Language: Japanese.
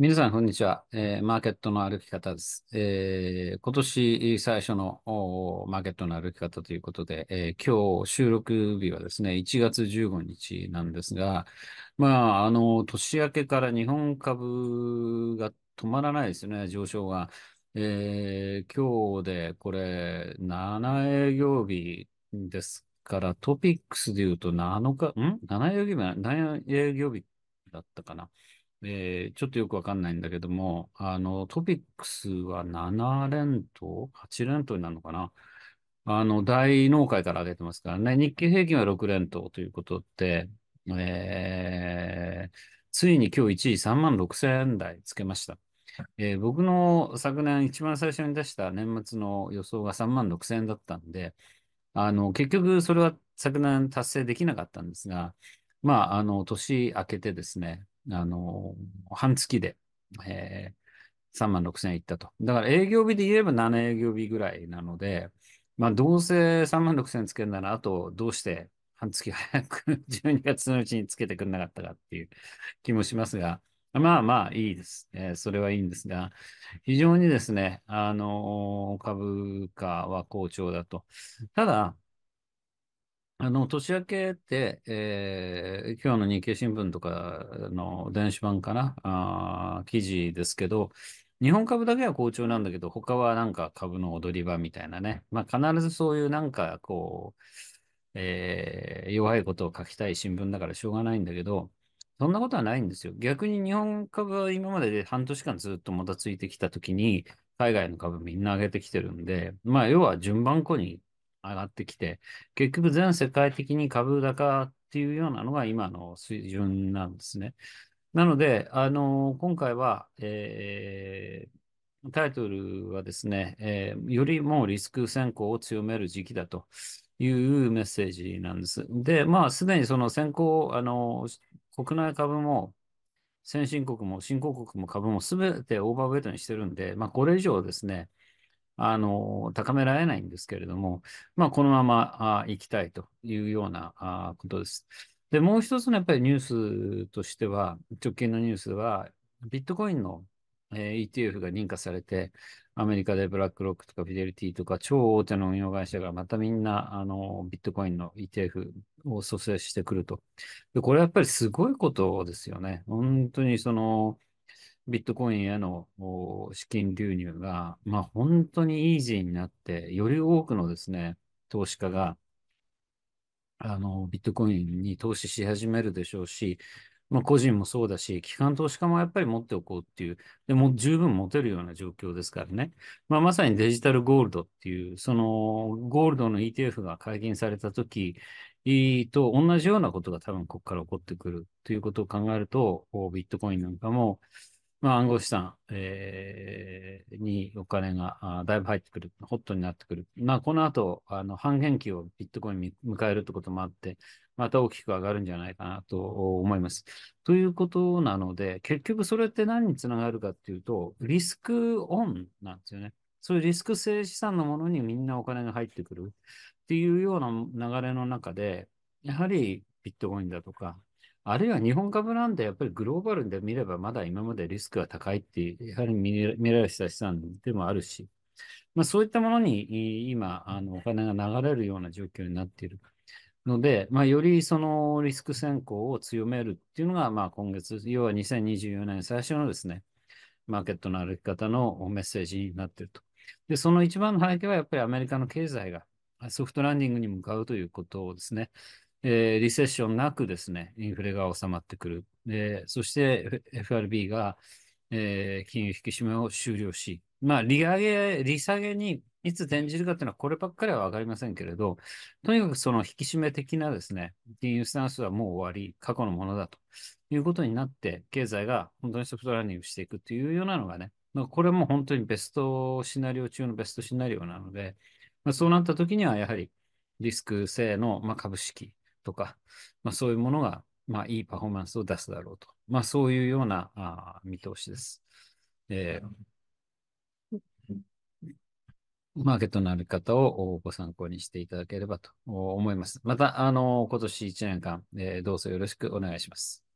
皆さん、こんにちは。えー、マーケットの歩き方です。えー、今年最初のマーケットの歩き方ということで、えー、今日収録日はですね、1月15日なんですが、まあ、あの、年明けから日本株が止まらないですね、上昇が。えー、今日でこれ、7営業日ですからトピックスで言うと7日、ん ?7 営業日、7営業日だったかな。えー、ちょっとよくわかんないんだけども、あの、トピックスは7連投 ?8 連投になるのかなあの、大納会から上げてますからね、日経平均は6連投ということで、えー、ついに今日1位3万6000円台つけました。えー、僕の昨年一番最初に出した年末の予想が3万6000円だったんで、あの、結局それは昨年達成できなかったんですが、まあ、あの、年明けてですね、あの、半月で、えー、3万6 0 0 0円いったと。だから営業日で言えば7営業日ぐらいなので、まあ、どうせ3万6 0 0 0円つけるなら、あと、どうして半月早く12 月のうちにつけてくれなかったかっていう気もしますが、まあまあいいです、えー、それはいいんですが、非常にですね、あのー、株価は好調だと。ただ、あの、年明けって、えー、今日の日経新聞とかの電子版かな、あ記事ですけど、日本株だけは好調なんだけど、他はなんか株の踊り場みたいなね。まあ必ずそういうなんかこう、えー、弱いことを書きたい新聞だからしょうがないんだけど、そんなことはないんですよ。逆に日本株は今までで半年間ずっともたついてきたときに、海外の株みんな上げてきてるんで、まあ要は順番こに上がってきて、結局全世界的に株高っていうようなのが今の水準なんですね。なので、あのー、今回は、えー、タイトルはですね、えー、よりもうリスク先行を強める時期だというメッセージなんです。で、まあ、すでにその先行、あのー、国内株も先進国も新興国も株もすべてオーバーウェイトにしてるんで、まあ、これ以上ですね、あの、高められないんですけれども、まあ、このまま行きたいというようなことです。で、もう一つのやっぱりニュースとしては、直近のニュースは、ビットコインの、えー、ETF が認可されて、アメリカでブラックロックとかフィデリティとか超大手の運用会社がまたみんなあのビットコインの ETF を蘇生してくると。でこれはやっぱりすごいことですよね。本当にそのビットコインへの資金流入が、まあ、本当にイージーになって、より多くのですね、投資家が、あの、ビットコインに投資し始めるでしょうし、まあ、個人もそうだし、機関投資家もやっぱり持っておこうっていう、でも十分持てるような状況ですからね。まあ、まさにデジタルゴールドっていう、そのゴールドの ETF が解禁されたときと同じようなことが多分ここから起こってくるということを考えると、ビットコインなんかも、まあ、暗号資産、えー、にお金があだいぶ入ってくる、ホットになってくる。まあ、この後、あの半減期をビットコインに迎えるってこともあって、また大きく上がるんじゃないかなと思います。ということなので、結局それって何につながるかっていうと、リスクオンなんですよね。そういうリスク性資産のものにみんなお金が入ってくるっていうような流れの中で、やはりビットコインだとか、あるいは日本株なんで、やっぱりグローバルで見れば、まだ今までリスクが高いっていう、やはり見られてた資産でもあるし、まあ、そういったものに今、あのお金が流れるような状況になっているので、まあ、よりそのリスク先行を強めるっていうのが、まあ、今月、要は2024年最初のですね、マーケットの歩き方のメッセージになっていると。で、その一番の背景はやっぱりアメリカの経済がソフトランディングに向かうということをですね、えー、リセッションなくですね、インフレが収まってくる。で、そして FRB が、えー、金融引き締めを終了し、まあ、利上げ、利下げにいつ転じるかというのは、こればっかりはわかりませんけれど、とにかくその引き締め的なですね、金融スタンスはもう終わり、過去のものだということになって、経済が本当にソフトランディングしていくというようなのがね、これも本当にベストシナリオ中のベストシナリオなので、まあ、そうなった時にはやはりリスク性の、まあ、株式とか、まあ、そういうものが、まあ、いいパフォーマンスを出すだろうと。まあ、そういうようなあ見通しです。えー、マーケットのあり方をご参考にしていただければと思います。また、あの、今年1年間、えー、どうぞよろしくお願いします。